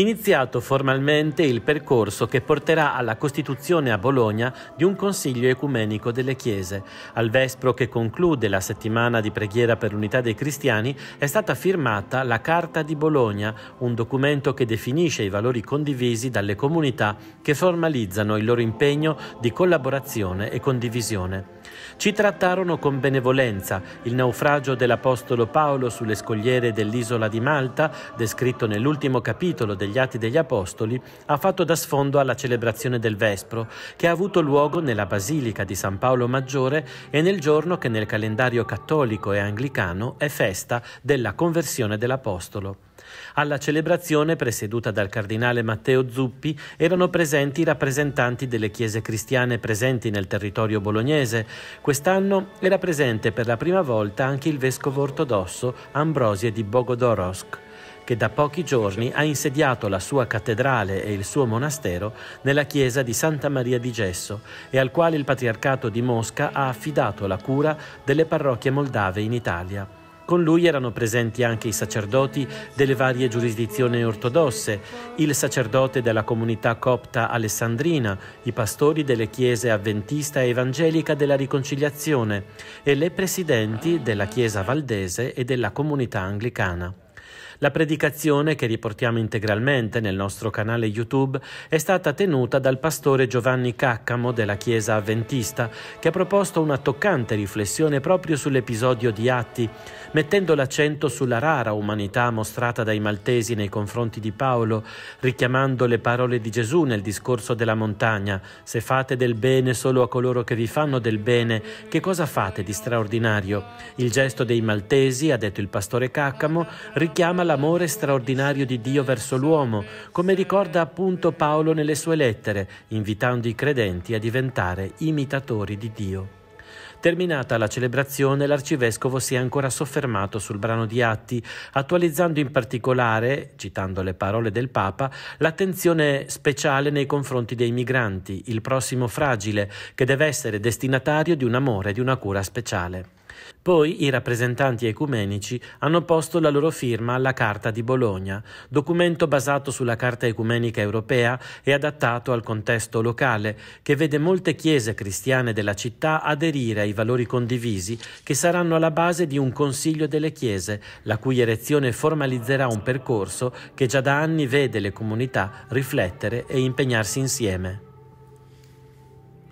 iniziato formalmente il percorso che porterà alla costituzione a Bologna di un Consiglio ecumenico delle Chiese. Al vespro che conclude la settimana di preghiera per l'unità dei cristiani è stata firmata la Carta di Bologna, un documento che definisce i valori condivisi dalle comunità che formalizzano il loro impegno di collaborazione e condivisione. Ci trattarono con benevolenza il naufragio dell'Apostolo Paolo sulle scogliere dell'isola di Malta, descritto nell'ultimo capitolo del degli Atti degli Apostoli ha fatto da sfondo alla celebrazione del Vespro, che ha avuto luogo nella Basilica di San Paolo Maggiore e nel giorno che nel calendario cattolico e anglicano è festa della conversione dell'Apostolo. Alla celebrazione, presieduta dal cardinale Matteo Zuppi, erano presenti i rappresentanti delle chiese cristiane presenti nel territorio bolognese. Quest'anno era presente per la prima volta anche il vescovo ortodosso Ambrosie di Bogodorosk che da pochi giorni ha insediato la sua cattedrale e il suo monastero nella chiesa di Santa Maria di Gesso e al quale il Patriarcato di Mosca ha affidato la cura delle parrocchie moldave in Italia. Con lui erano presenti anche i sacerdoti delle varie giurisdizioni ortodosse, il sacerdote della comunità copta alessandrina, i pastori delle chiese avventista e evangelica della riconciliazione e le presidenti della chiesa valdese e della comunità anglicana. La predicazione, che riportiamo integralmente nel nostro canale YouTube, è stata tenuta dal pastore Giovanni Caccamo della Chiesa Avventista, che ha proposto una toccante riflessione proprio sull'episodio di Atti, mettendo l'accento sulla rara umanità mostrata dai maltesi nei confronti di Paolo, richiamando le parole di Gesù nel discorso della montagna, se fate del bene solo a coloro che vi fanno del bene, che cosa fate di straordinario? Il gesto dei maltesi, ha detto il pastore Caccamo, richiama l'amore straordinario di Dio verso l'uomo, come ricorda appunto Paolo nelle sue lettere, invitando i credenti a diventare imitatori di Dio. Terminata la celebrazione, l'arcivescovo si è ancora soffermato sul brano di Atti, attualizzando in particolare, citando le parole del Papa, l'attenzione speciale nei confronti dei migranti, il prossimo fragile, che deve essere destinatario di un amore e di una cura speciale. Poi i rappresentanti ecumenici hanno posto la loro firma alla Carta di Bologna, documento basato sulla Carta ecumenica europea e adattato al contesto locale, che vede molte chiese cristiane della città aderire ai valori condivisi che saranno alla base di un Consiglio delle Chiese, la cui erezione formalizzerà un percorso che già da anni vede le comunità riflettere e impegnarsi insieme.